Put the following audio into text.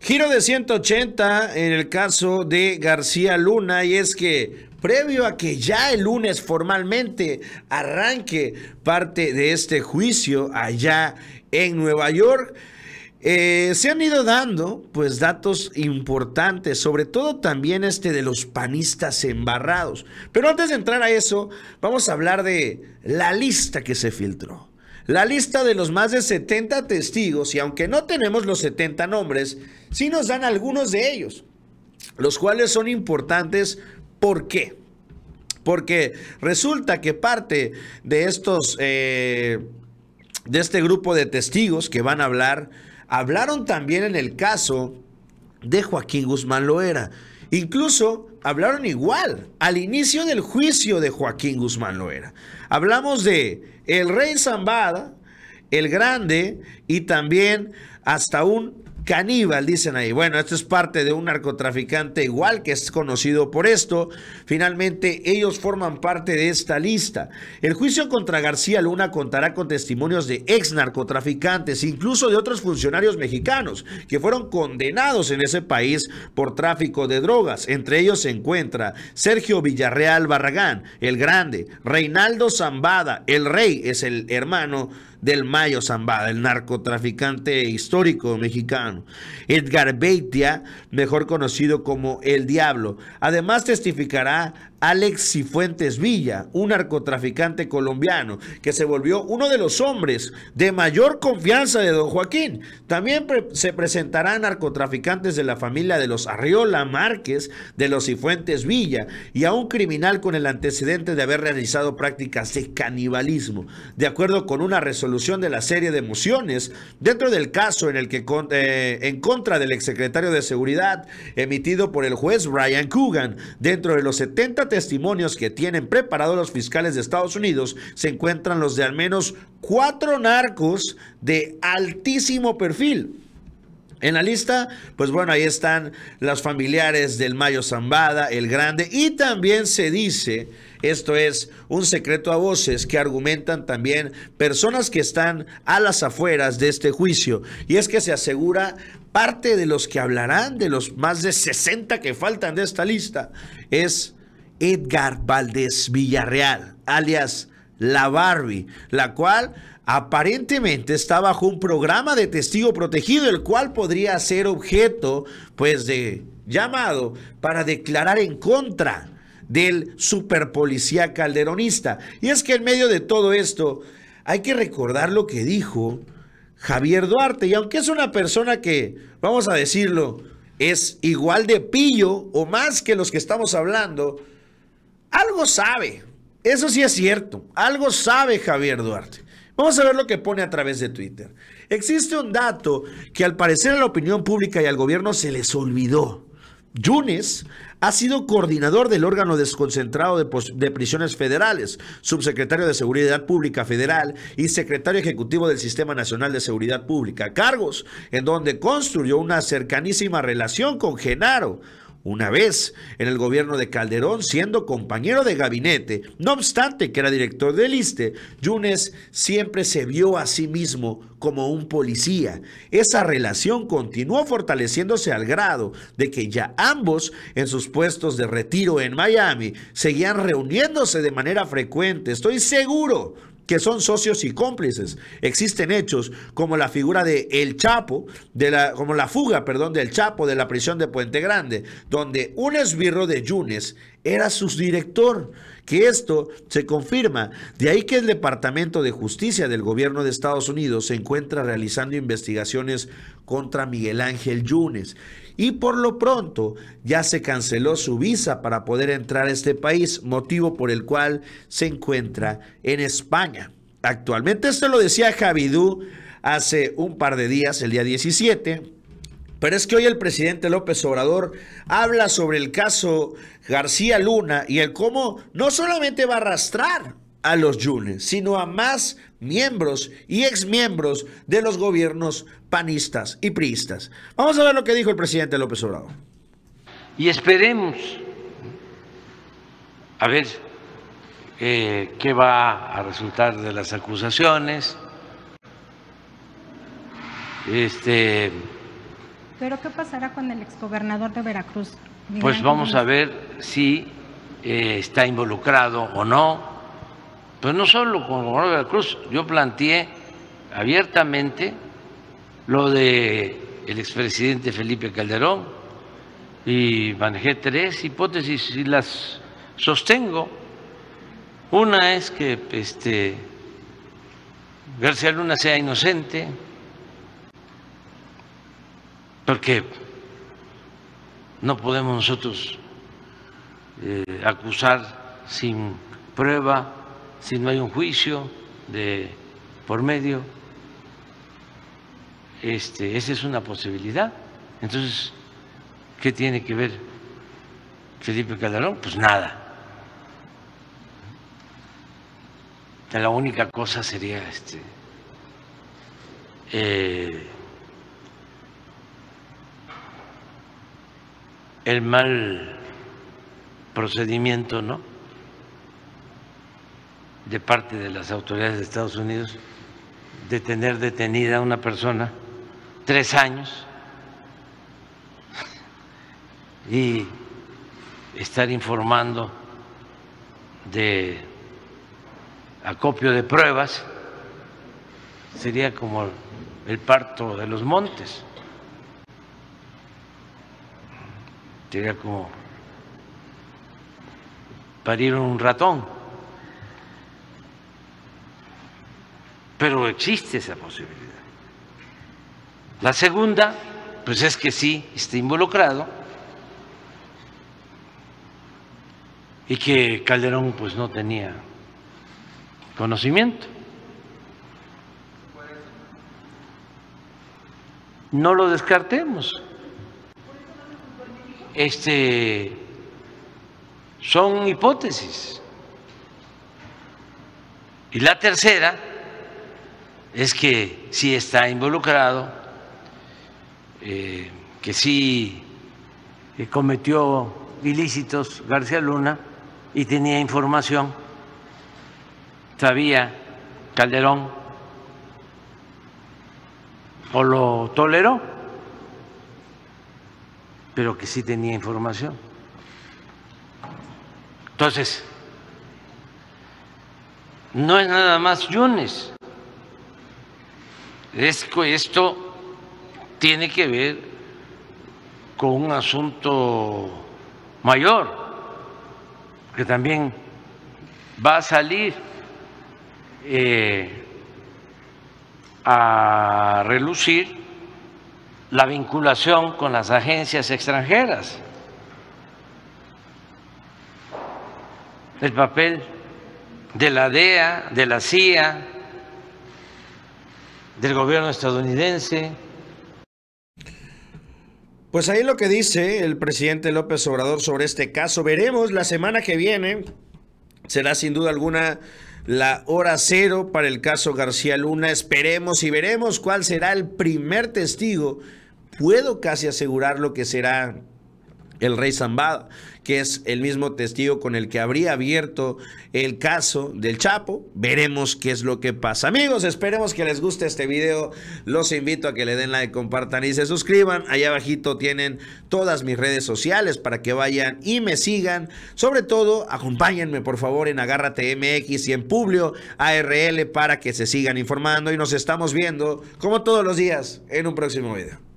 Giro de 180 en el caso de García Luna y es que previo a que ya el lunes formalmente arranque parte de este juicio allá en Nueva York, eh, se han ido dando pues datos importantes, sobre todo también este de los panistas embarrados. Pero antes de entrar a eso, vamos a hablar de la lista que se filtró la lista de los más de 70 testigos y aunque no tenemos los 70 nombres, sí nos dan algunos de ellos, los cuales son importantes. ¿Por qué? Porque resulta que parte de estos, eh, de este grupo de testigos que van a hablar, hablaron también en el caso de Joaquín Guzmán Loera. Incluso hablaron igual al inicio del juicio de Joaquín Guzmán Loera. Hablamos de el rey Zambada, el grande y también hasta un caníbal, dicen ahí. Bueno, esto es parte de un narcotraficante igual que es conocido por esto. Finalmente, ellos forman parte de esta lista. El juicio contra García Luna contará con testimonios de ex narcotraficantes, incluso de otros funcionarios mexicanos que fueron condenados en ese país por tráfico de drogas. Entre ellos se encuentra Sergio Villarreal Barragán, el Grande, Reinaldo Zambada, el Rey es el hermano del Mayo Zambada, el narcotraficante histórico mexicano. Edgar Beitia, mejor conocido como El Diablo. Además testificará Alex Cifuentes Villa, un narcotraficante colombiano que se volvió uno de los hombres de mayor confianza de don Joaquín. También se presentarán narcotraficantes de la familia de los Arriola Márquez, de los Cifuentes Villa, y a un criminal con el antecedente de haber realizado prácticas de canibalismo, de acuerdo con una resolución de la serie de mociones dentro del caso en el que eh, en contra del exsecretario de Seguridad emitido por el juez Brian Coogan dentro de los 70 testimonios que tienen preparados los fiscales de Estados Unidos se encuentran los de al menos cuatro narcos de altísimo perfil. En la lista, pues bueno, ahí están los familiares del Mayo Zambada, el Grande, y también se dice, esto es un secreto a voces, que argumentan también personas que están a las afueras de este juicio. Y es que se asegura parte de los que hablarán, de los más de 60 que faltan de esta lista, es Edgar Valdés Villarreal, alias La Barbie, la cual aparentemente está bajo un programa de testigo protegido, el cual podría ser objeto, pues, de llamado para declarar en contra del superpolicía calderonista. Y es que en medio de todo esto, hay que recordar lo que dijo Javier Duarte. Y aunque es una persona que, vamos a decirlo, es igual de pillo o más que los que estamos hablando, algo sabe, eso sí es cierto, algo sabe Javier Duarte. Vamos a ver lo que pone a través de Twitter. Existe un dato que al parecer a la opinión pública y al gobierno se les olvidó. Yunes ha sido coordinador del órgano desconcentrado de, prisiones federales, subsecretario de Seguridad Pública Federal y secretario ejecutivo del Sistema Nacional de Seguridad Pública, cargos en donde construyó una cercanísima relación con Genaro, una vez en el gobierno de Calderón siendo compañero de gabinete. No obstante que era director del ISTE, Yunes siempre se vio a sí mismo como un policía. Esa relación continuó fortaleciéndose al grado de que ya ambos en sus puestos de retiro en Miami seguían reuniéndose de manera frecuente. Estoy seguro que son socios y cómplices. Existen hechos como la figura de El Chapo, de la, como la fuga, perdón, del Chapo de la prisión de Puente Grande, donde un esbirro de Yunes era su director, que esto se confirma. De ahí que el Departamento de Justicia del gobierno de Estados Unidos se encuentra realizando investigaciones contra Miguel Ángel Yunes. Y por lo pronto ya se canceló su visa para poder entrar a este país, motivo por el cual se encuentra en España. Actualmente, esto lo decía Javidú hace un par de días, el día 17 pero es que hoy el presidente López Obrador habla sobre el caso García Luna y el cómo no solamente va a arrastrar a los Yunes, sino a más miembros y exmiembros de los gobiernos panistas y priistas. Vamos a ver lo que dijo el presidente López Obrador. Y esperemos a ver eh, qué va a resultar de las acusaciones. Este pero ¿qué pasará con el exgobernador de Veracruz? pues vamos a ver si eh, está involucrado o no. Pues no solo con el gobernador de Veracruz, yo planteé abiertamente lo de el expresidente Felipe Calderón y manejé tres hipótesis y las sostengo. Una es que este García Luna sea inocente, porque no podemos nosotros eh, acusar sin prueba, si no hay un juicio de por medio. Este, esa es una posibilidad. Entonces, ¿qué tiene que ver Felipe Calderón? Pues nada. La única cosa sería este, eh, el mal procedimiento, ¿no? De parte de las autoridades de Estados Unidos de tener detenida a una persona tres años y estar informando de acopio de pruebas sería como el parto de los montes. sería como parieron un ratón. Pero existe esa posibilidad. La segunda, pues es que sí está involucrado y que Calderón pues no tenía conocimiento. No lo descartemos este, son hipótesis. Y la tercera es que si está involucrado, eh, que sí cometió ilícitos García Luna y tenía información, sabía Calderón o lo toleró pero que sí tenía información. Entonces, no es nada más Yunes. esto tiene que ver con un asunto mayor, que también va a salir eh, a relucir la vinculación con las agencias extranjeras, el papel de la DEA, de la CIA, del gobierno estadounidense. Pues ahí lo que dice el presidente López Obrador sobre este caso. Veremos la semana que viene. Será sin duda alguna la hora cero para el caso García Luna. Esperemos y veremos cuál será el primer testigo. Puedo casi asegurar lo que será el rey Zambada, que es el mismo testigo con el que habría abierto el caso del Chapo. Veremos qué es lo que pasa. Amigos, esperemos que les guste este video. Los invito a que le den like, compartan y se suscriban. Allá abajito tienen todas mis redes sociales para que vayan y me sigan. Sobre todo, acompáñenme por favor en Agárrate MX y en Publio ARL para que se sigan informando y nos estamos viendo como todos los días en un próximo video.